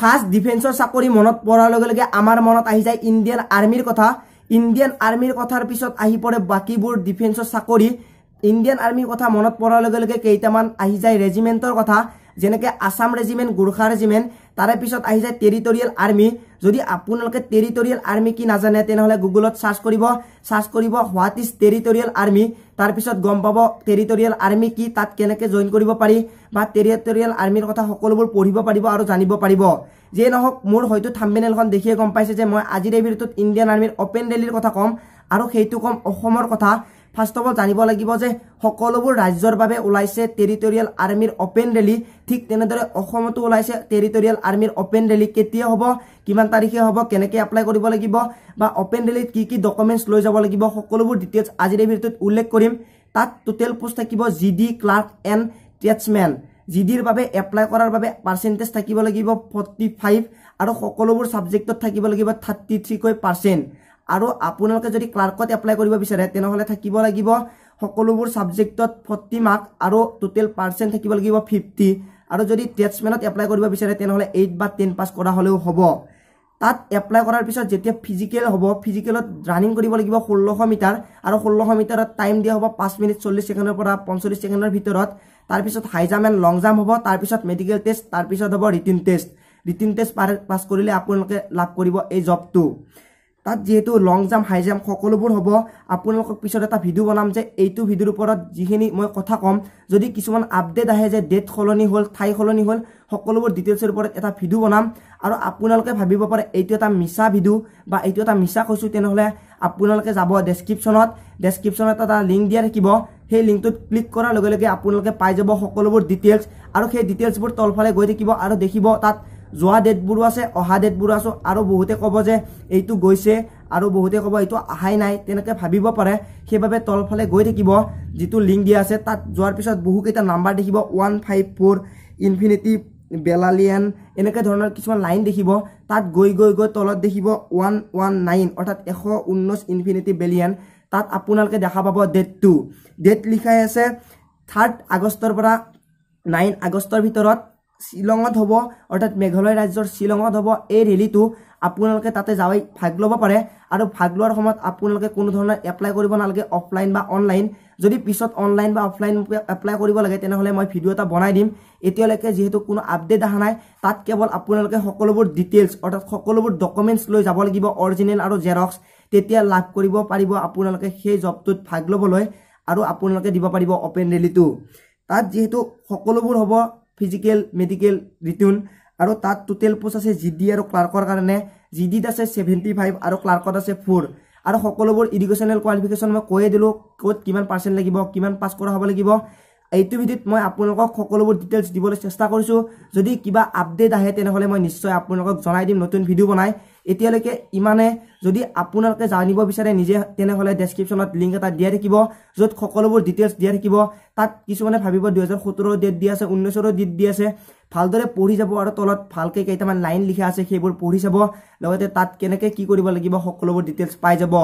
first ডিফেন্সৰ চাকৰি মনত পৰাৰ লগে লগে আমাৰ মনত আহি যায় ইণ্ডিয়ান আৰ্মীৰ কথা ইণ্ডিয়ান আৰ্মীৰ কথাৰ পিছত আহি পৰে বাকীবোৰ ডিফেন্সৰ চাকৰি ইণ্ডিয়ান আৰ্মীৰ কথা মনত পৰাৰ লগে লগে কেইটামান আহি যায় ৰেজিমেণ্টৰ কথা যেনেকৈ আছাম ৰেজিমেণ্ট গোৰ্খা ৰেজিমেণ্ট তাৰে পিছত আহি যায় টেৰিটৰিয়েল আৰ্মী যদি আপোনালোকে টেৰিটৰিয়েল আৰ্মি কি নাজানে তেনেহ'লে গুগলত চাৰ্চ কৰিব চাৰ্চ কৰিব হোৱাট ইজ টেৰিটৰিয়েল আৰ্মি তাৰপিছত গম পাব টেৰিটৰিয়েল আৰ্মি কি তাত কেনেকৈ জইন কৰিব পাৰি বা টেৰিটৰিয়েল আৰ্মিৰ কথা সকলোবোৰ পঢ়িব পাৰিব আৰু জানিব পাৰিব যে নহওক মোৰ হয়তো থামবেনেলখন দেখিয়ে গম পাইছে যে মই আজিৰ এই ভিডিঅ'টোত ইণ্ডিয়ান আৰ্মিৰ অপেন ৰেলীৰ কথা ক'ম আৰু সেইটো ক'ম অসমৰ কথা ফাৰ্ষ্ট অফ অল জানিব লাগিব যে সকলোবোৰ ৰাজ্যৰ বাবে ওলাইছে টেৰিটৰিয়েল আৰ্মীৰ অপেন ৰেলী ঠিক তেনেদৰে অসমতো ওলাইছে টেৰিটৰিয়েল আৰ্মীৰ অপেন ৰেলী কেতিয়া হ'ব কিমান তাৰিখে হ'ব কেনেকৈ এপ্লাই কৰিব লাগিব বা অপেন ৰেলীত কি কি ডকুমেণ্টছ লৈ যাব লাগিব সকলোবোৰ ডিটেইলছ আজিৰ ভিডিঅ'টোত উল্লেখ কৰিম তাত টোটেল পোষ্ট থাকিব G D clerk and tradesman G ডিৰ বাবে এপ্লাই কৰাৰ বাবে পাৰ্চেণ্টেজ থাকিব লাগিব ফৰ্টি ফাইভ আৰু সকলোবোৰ ছাবজেক্টত থাকিব লাগিব থাৰ্টি থ্ৰীকৈ পাৰ্চেণ্ট আৰু আপোনালোকে যদি ক্লাৰ্কত এপ্লাই কৰিব বিচাৰে তেনেহ'লে থাকিব লাগিব সকলোবোৰ ছাবজেক্টত ফৰ্টি মাৰ্কছ আৰু টোটেল পাৰ্চেণ্ট থাকিব লাগিব ফিফটি আৰু যদি টেটছমেনত এপ্লাই কৰিব বিচাৰে তেনেহ'লে এইট বা টেন পাছ কৰা হ'লেও হ'ব তাত এপ্লাই কৰাৰ পিছত যেতিয়া ফিজিকেল হ'ব ফিজিকেলত ৰানিং কৰিব লাগিব ষোল্লশ মিটাৰ আৰু ষোল্লশ মিটাৰত টাইম দিয়া হ'ব পাঁচ মিনিট চল্লিছ ছেকেণ্ডৰ পৰা পঞ্চল্লিছ ছেকেণ্ডৰ ভিতৰত তাৰপিছত high jump and long jump হ'ব তাৰপিছত মেডিকেল টেষ্ট তাৰপিছত হ'ব written test written test pass কৰিলে আপোনালোকে লাভ কৰিব এই জবটো তাত যিহেতু লং জাম্প হাই জাম্প সকলোবোৰ হ'ব আপোনালোকক পিছত এটা ভিডিঅ' বনাম যে এইটো ভিডিঅ'ৰ ওপৰত যিখিনি মই কথা ক'ম যদি কিছুমান আপডেট আহে যে ডেট সলনি হ'ল ঠাই সলনি হ'ল সকলোবোৰ ডিটেইলছৰ ওপৰত এটা ভিডিঅ' বনাম আৰু আপোনালোকে ভাবিব পাৰে এইটো এটা মিছা ভিডিঅ' বা এইটো এটা মিছা কৈছোঁ তেনেহ'লে আপোনালোকে যাব ডেছক্ৰিপশ্যনত ডেছক্ৰিপশ্যনত এটা লিংক দিয়া থাকিব সেই লিংকটোত ক্লিক কৰাৰ লগে লগে আপোনালোকে পাই যাব সকলোবোৰ ডিটেইলছ আৰু সেই ডিটেইলছবোৰ তলফালে গৈ থাকিব আৰু দেখিব তাত যোৱা ডেটবোৰো আছে অহা ডেটবোৰো আছো আৰু বহুতে ক'ব যে এইটো গৈছে আৰু বহুতে ক'ব এইটো অহাই নাই তেনেকৈ ভাবিব পাৰে সেইবাবে তলফালে গৈ থাকিব যিটো লিংক দিয়া আছে তাত যোৱাৰ পিছত বহুকেইটা নাম্বাৰ দেখিব ওৱান ফাইভ ফ'ৰ ইনফিনিটি বেলালিয়ান এনেকৈ ধৰণৰ কিছুমান লাইন দেখিব তাত গৈ গৈ গৈ তলত দেখিব ওৱান ওৱান নাইন অৰ্থাৎ এশ ঊনৈছ ইনফিনিটি বেলিয়ান তাত আপোনালোকে দেখা পাব ডেট টু ডেট লিখাই আছে থাৰ্ড আগষ্টৰ পৰা নাইন আগষ্টৰ ভিতৰত শ্বিলঙত হ'ব অৰ্থাৎ মেঘালয় ৰাজ্যৰ শ্বিলঙত হ'ব এই ৰেলীটো আপোনালোকে তাতে যাই ভাগ ল'ব পাৰে আৰু ভাগ লোৱাৰ সময়ত আপোনালোকে কোনো ধৰণৰ এপ্লাই কৰিব নালাগে অফলাইন বা অনলাইন যদি পিছত অনলাইন বা অফলাইন এপ্লাই কৰিব লাগে তেনেহ'লে মই ভিডিঅ' এটা বনাই দিম এতিয়ালৈকে যিহেতু কোনো আপডেট অহা নাই তাত কেৱল আপোনালোকে সকলোবোৰ ডিটেইলছ অৰ্থাৎ সকলোবোৰ ডকুমেণ্টছ লৈ যাব লাগিব অৰিজিনেল আৰু জেৰক্স তেতিয়া লাভ কৰিব পাৰিব আপোনালোকে সেই জবটোত ভাগ ল'বলৈ আৰু আপোনালোকে দিব পাৰিব অপেন ৰেলীটো তাত যিহেতু সকলোবোৰ হ'ব ফিজিকেল মেডিকেল ৰিটুন আৰু তাত টোটেল পোষ্ট আছে জি ডি আৰু ক্লাৰ্কৰ কাৰণে জি ডিত আছে ছেভেণ্টি ফাইভ আৰু ক্লাৰ্কত আছে ফ'ৰ আৰু সকলোবোৰ ইডুকেশ্যনেল কোৱালিফিকেশ্যন মই কৈয়ে দিলোঁ ক'ত কিমান পাৰ্চেণ্ট লাগিব কিমান পাছ কৰা হ'ব লাগিব এইটো ভিডিঅ'ত মই আপোনালোকক সকলোবোৰ ডিটেইলছ দিবলৈ চেষ্টা কৰিছোঁ যদি কিবা আপডেট আহে তেনেহ'লে মই নিশ্চয় আপোনালোকক জনাই দিম নতুন ভিডিঅ' বনাই এতিয়ালৈকে ইমানে যদি আপোনালোকে জানিব বিচাৰে নিজে তেনেহ'লে ডেছক্ৰিপশ্যনত লিংক এটা দিয়া থাকিব য'ত সকলোবোৰ ডিটেইলছ দিয়া থাকিব তাত কিছুমানে ভাবিব দুহেজাৰ সোতৰ ডেট দি আছে ঊনৈছৰো ডেট দি আছে ভালদৰে পঢ়ি যাব আৰু তলত ভালকৈ কেইটামান লাইন লিখা আছে সেইবোৰ পঢ়ি চাব লগতে তাত কেনেকৈ কি কৰিব লাগিব সকলোবোৰ ডিটেইলছ পাই যাব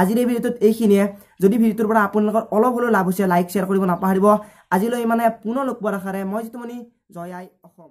আজিৰ এই ভিডিঅ'টোত এইখিনিয়ে যদি ভিডিঅ'টোৰ পৰা আপোনালোকৰ অলপ হ'লেও লাভ হৈছে লাইক শ্বেয়াৰ কৰিব নাপাহৰিব আজিলৈ ইমানে পুনৰ লগ পোৱাৰ আশাৰে মই যিটো মানে আই অসম